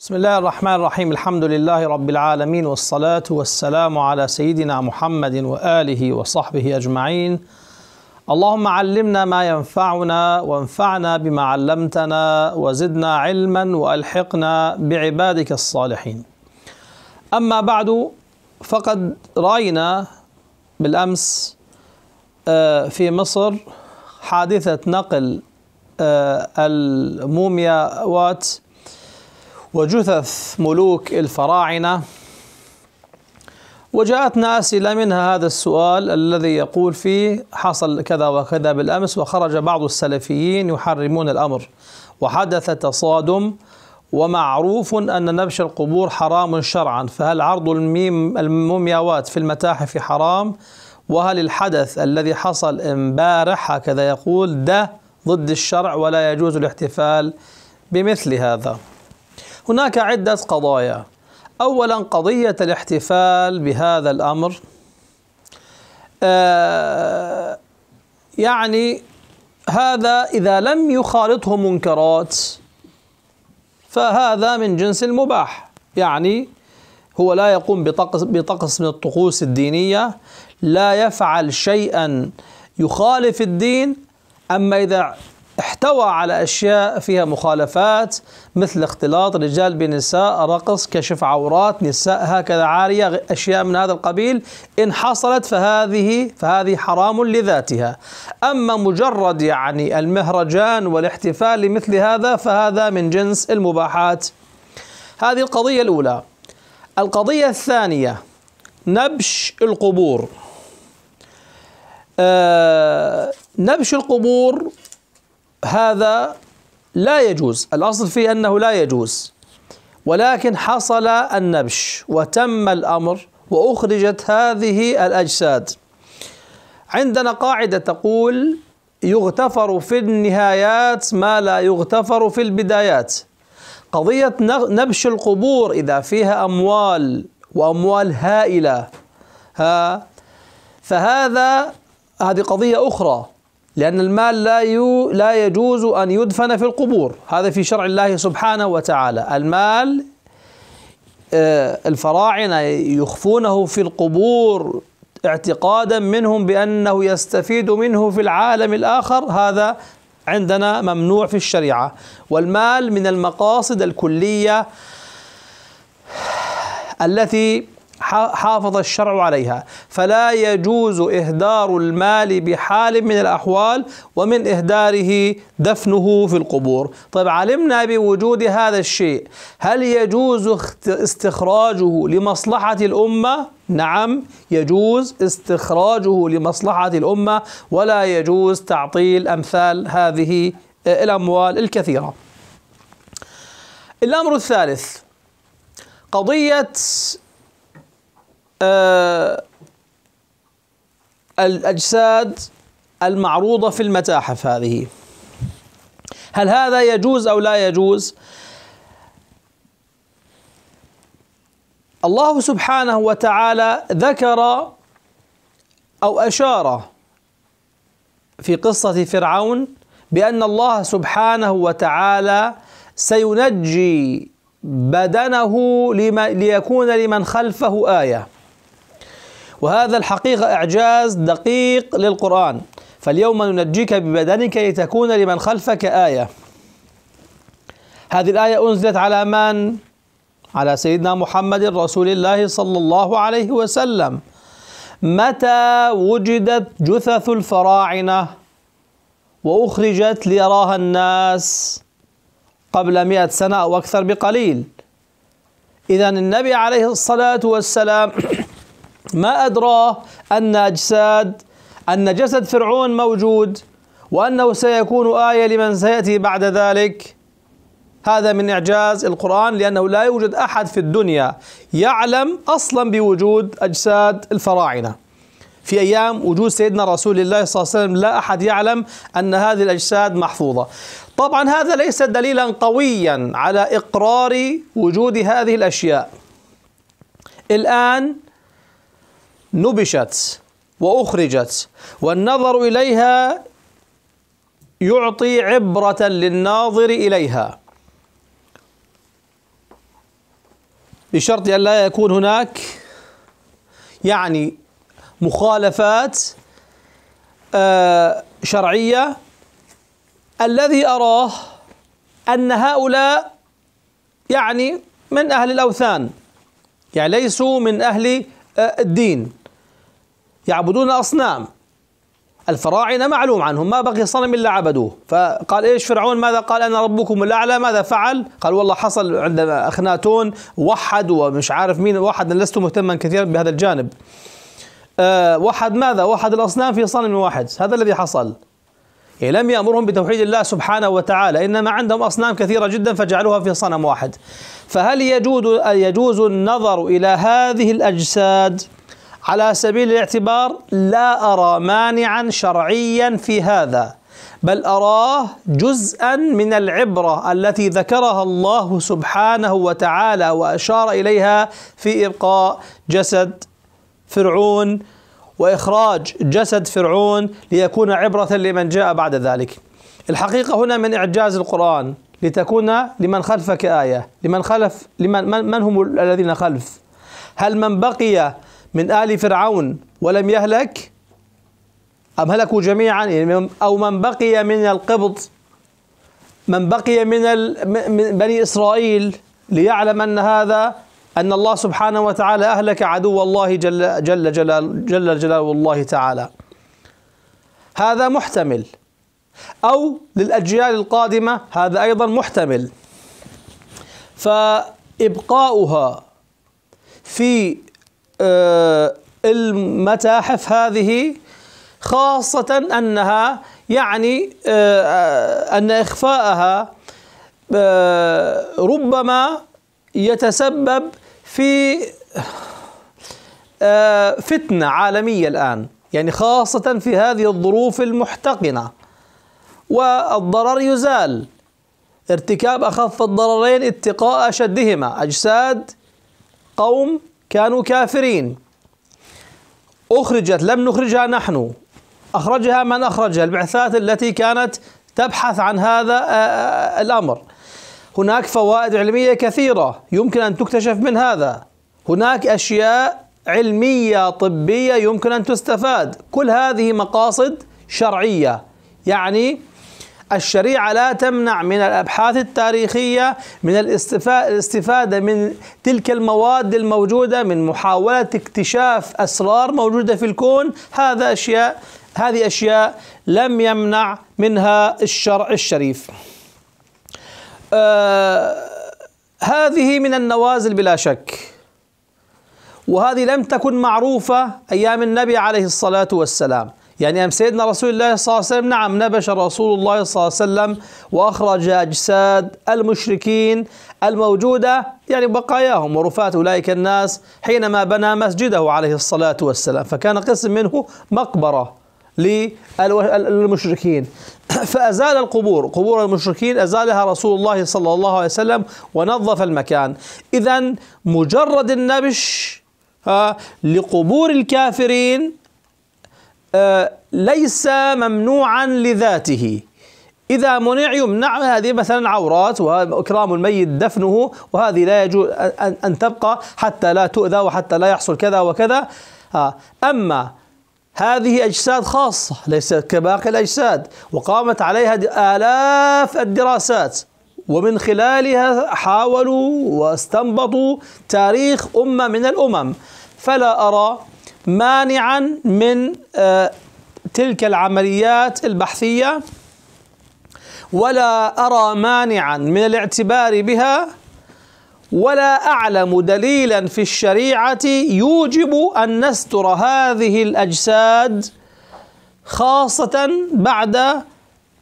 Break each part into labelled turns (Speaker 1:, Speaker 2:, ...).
Speaker 1: بسم الله الرحمن الرحيم الحمد لله رب العالمين والصلاة والسلام على سيدنا محمد وآله وصحبه أجمعين اللهم علمنا ما ينفعنا وانفعنا بما علمتنا وزدنا علما وألحقنا بعبادك الصالحين أما بعد فقد رأينا بالأمس في مصر حادثة نقل المومياوات وجثث ملوك الفراعنة وجاءتنا أسئلة منها هذا السؤال الذي يقول فيه حصل كذا وكذا بالأمس وخرج بعض السلفيين يحرمون الأمر وحدث تصادم ومعروف أن نبش القبور حرام شرعا فهل عرض المومياوات في المتاحف حرام وهل الحدث الذي حصل امبارح هكذا يقول ده ضد الشرع ولا يجوز الاحتفال بمثل هذا هناك عدة قضايا أولا قضية الاحتفال بهذا الأمر آه، يعني هذا إذا لم يخالطه منكرات فهذا من جنس المباح يعني هو لا يقوم بطقس, بطقس من الطقوس الدينية لا يفعل شيئا يخالف الدين أما إذا احتوى على أشياء فيها مخالفات مثل اختلاط رجال بنساء رقص كشف عورات نساء هكذا عارية أشياء من هذا القبيل إن حصلت فهذه فهذه حرام لذاتها أما مجرد يعني المهرجان والاحتفال لمثل هذا فهذا من جنس المباحات هذه القضية الأولى القضية الثانية نبش القبور آه نبش القبور هذا لا يجوز الأصل فيه أنه لا يجوز ولكن حصل النبش وتم الأمر وأخرجت هذه الأجساد عندنا قاعدة تقول يغتفر في النهايات ما لا يغتفر في البدايات قضية نبش القبور إذا فيها أموال وأموال هائلة ها فهذا هذه قضية أخرى لأن المال لا يو لا يجوز أن يدفن في القبور هذا في شرع الله سبحانه وتعالى المال آه، الفراعنة يخفونه في القبور اعتقادا منهم بأنه يستفيد منه في العالم الآخر هذا عندنا ممنوع في الشريعة والمال من المقاصد الكلية التي حافظ الشرع عليها فلا يجوز إهدار المال بحال من الأحوال ومن إهداره دفنه في القبور طيب علمنا بوجود هذا الشيء هل يجوز استخراجه لمصلحة الأمة؟ نعم يجوز استخراجه لمصلحة الأمة ولا يجوز تعطيل أمثال هذه الأموال الكثيرة الأمر الثالث قضية آه، الأجساد المعروضة في المتاحف هذه هل هذا يجوز أو لا يجوز الله سبحانه وتعالى ذكر أو أشار في قصة فرعون بأن الله سبحانه وتعالى سينجي بدنه لما ليكون لمن خلفه آية وهذا الحقيقة إعجاز دقيق للقرآن فاليوم ننجيك ببدنك لتكون لمن خلفك آية هذه الآية أنزلت على من؟ على سيدنا محمد رسول الله صلى الله عليه وسلم متى وجدت جثث الفراعنة وأخرجت ليراها الناس قبل مئة سنة أو أكثر بقليل إذا النبي عليه الصلاة والسلام ما أدراه أن أجساد أن جسد فرعون موجود وأنه سيكون آية لمن سيأتي بعد ذلك هذا من إعجاز القرآن لأنه لا يوجد أحد في الدنيا يعلم أصلا بوجود أجساد الفراعنة في أيام وجود سيدنا رسول الله صلى الله عليه وسلم لا أحد يعلم أن هذه الأجساد محفوظة طبعا هذا ليس دليلا قويا على إقرار وجود هذه الأشياء الآن نبشت وأخرجت والنظر إليها يعطي عبرة للناظر إليها بشرط أن لا يكون هناك يعني مخالفات آه، شرعية الذي أراه أن هؤلاء يعني من أهل الأوثان يعني ليسوا من أهل آه، الدين يعبدون أصنام الفراعنة معلوم عنهم ما بقي صنم إلا عبدوه فقال إيش فرعون ماذا قال أنا ربكم الأعلى ماذا فعل قال والله حصل عند أخناتون وحد ومش عارف مين وحد لست مهتما كثيرا بهذا الجانب أه وحد ماذا وحد الأصنام في صنم واحد هذا الذي حصل يعني لم يأمرهم بتوحيد الله سبحانه وتعالى إنما عندهم أصنام كثيرة جدا فجعلوها في صنم واحد فهل يجوز يجوز النظر إلى هذه الأجساد على سبيل الاعتبار لا أرى مانعا شرعيا في هذا بل أراه جزءا من العبرة التي ذكرها الله سبحانه وتعالى وأشار إليها في إبقاء جسد فرعون وإخراج جسد فرعون ليكون عبرة لمن جاء بعد ذلك الحقيقة هنا من إعجاز القرآن لتكون لمن خلفك آية لمن خلف لمن من, هم الذين خلف هل من بقي من آل فرعون ولم يهلك أم هلكوا جميعا يعني أو من بقي من القبط من بقي من, من بني إسرائيل ليعلم أن هذا أن الله سبحانه وتعالى أهلك عدو الله جل جل جلال جل جلاله الله تعالى هذا محتمل أو للأجيال القادمة هذا أيضا محتمل فإبقاؤها في آه، المتاحف هذه خاصة أنها يعني آه، أن إخفاءها آه، ربما يتسبب في فتنة عالمية الآن يعني خاصة في هذه الظروف المحتقنة والضرر يزال ارتكاب أخف الضررين اتقاء أشدهما أجساد قوم كانوا كافرين أخرجت لم نخرجها نحن أخرجها من أخرجها البعثات التي كانت تبحث عن هذا آه، آه، آه، الأمر هناك فوائد علمية كثيرة يمكن أن تكتشف من هذا هناك أشياء علمية طبية يمكن أن تستفاد كل هذه مقاصد شرعية يعني الشريعة لا تمنع من الأبحاث التاريخية من الاستفادة من تلك المواد الموجودة من محاولة اكتشاف أسرار موجودة في الكون هذا أشياء هذه أشياء لم يمنع منها الشرع الشريف آه هذه من النوازل بلا شك وهذه لم تكن معروفة أيام النبي عليه الصلاة والسلام يعني أم سيدنا رسول الله صلى الله عليه وسلم نعم نبش رسول الله صلى الله عليه وسلم وأخرج أجساد المشركين الموجودة يعني بقاياهم ورفات أولئك الناس حينما بنى مسجده عليه الصلاة والسلام فكان قسم منه مقبرة للمشركين فأزال القبور قبور المشركين أزالها رسول الله صلى الله عليه وسلم ونظف المكان إذا مجرد النبش لقبور الكافرين آه، ليس ممنوعا لذاته إذا منع يمنع هذه مثلا عورات وإكرام الميت دفنه وهذه لا يجوز أن تبقى حتى لا تؤذى وحتى لا يحصل كذا وكذا آه، أما هذه أجساد خاصة ليست كباقي الأجساد وقامت عليها آلاف الدراسات ومن خلالها حاولوا واستنبطوا تاريخ أمة من الأمم فلا أرى مانعا من آه، تلك العمليات البحثية ولا أرى مانعا من الاعتبار بها ولا أعلم دليلا في الشريعة يوجب أن نستر هذه الأجساد خاصة بعد آه،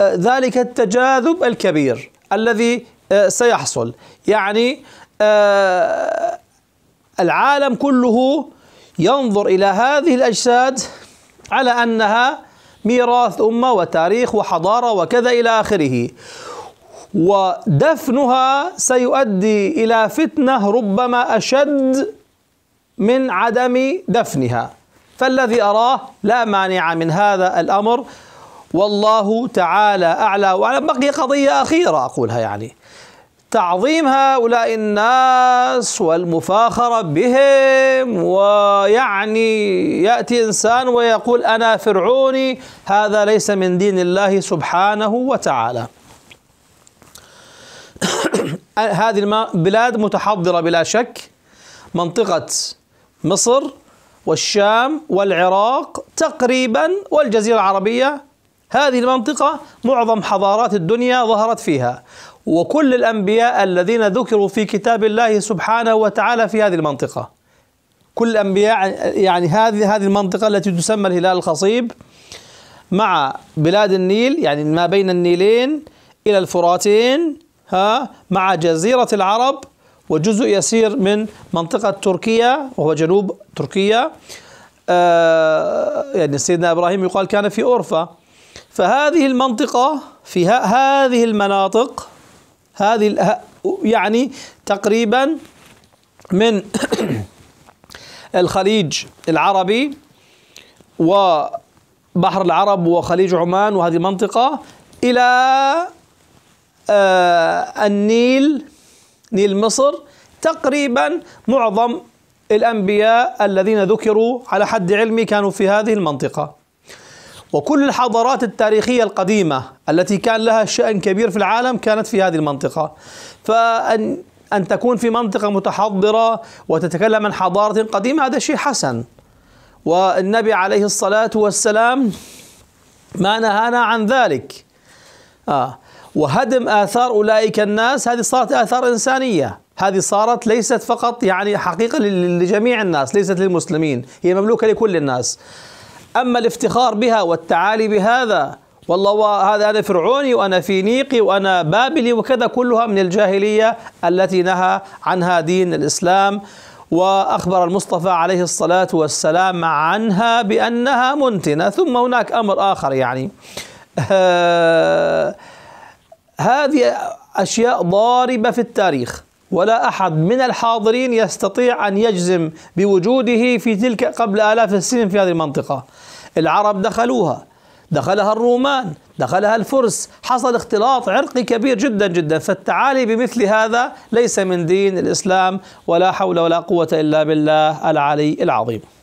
Speaker 1: ذلك التجاذب الكبير الذي آه، سيحصل يعني العالم كله ينظر إلى هذه الأجساد على أنها ميراث أمة وتاريخ وحضارة وكذا إلى آخره ودفنها سيؤدي إلى فتنة ربما أشد من عدم دفنها فالذي أراه لا مانع من هذا الأمر والله تعالى أعلى وعلى بقي قضية أخيرة أقولها يعني تعظيم هؤلاء الناس والمفاخرة بهم ويعني يأتي إنسان ويقول أنا فرعوني هذا ليس من دين الله سبحانه وتعالى هذه البلاد متحضرة بلا شك منطقة مصر والشام والعراق تقريبا والجزيرة العربية هذه المنطقة معظم حضارات الدنيا ظهرت فيها وكل الأنبياء الذين ذكروا في كتاب الله سبحانه وتعالى في هذه المنطقة كل الأنبياء يعني هذه هذه المنطقة التي تسمى الهلال الخصيب مع بلاد النيل يعني ما بين النيلين إلى الفراتين ها مع جزيرة العرب وجزء يسير من منطقة تركيا وهو جنوب تركيا آه يعني سيدنا إبراهيم يقال كان في أورفا فهذه المنطقة في هذه المناطق هذه يعني تقريبا من الخليج العربي وبحر العرب وخليج عمان وهذه المنطقة إلى آه، النيل نيل مصر تقريبا معظم الأنبياء الذين ذكروا على حد علمي كانوا في هذه المنطقة وكل الحضارات التاريخية القديمة التي كان لها شأن كبير في العالم كانت في هذه المنطقة فأن أن تكون في منطقة متحضرة وتتكلم عن حضارة قديمة هذا شيء حسن والنبي عليه الصلاة والسلام ما نهانا عن ذلك آه. وهدم آثار أولئك الناس هذه صارت آثار إنسانية هذه صارت ليست فقط يعني حقيقة لجميع الناس ليست للمسلمين هي مملوكة لكل الناس أما الافتخار بها والتعالي بهذا والله هذا أنا فرعوني وأنا فينيقي وأنا بابلي وكذا كلها من الجاهلية التي نهى عنها دين الإسلام وأخبر المصطفى عليه الصلاة والسلام عنها بأنها منتنة ثم هناك أمر آخر يعني هذه أشياء ضاربة في التاريخ ولا احد من الحاضرين يستطيع ان يجزم بوجوده في تلك قبل الاف السنين في هذه المنطقه. العرب دخلوها، دخلها الرومان، دخلها الفرس، حصل اختلاط عرقي كبير جدا جدا، فالتعالي بمثل هذا ليس من دين الاسلام ولا حول ولا قوه الا بالله العلي العظيم.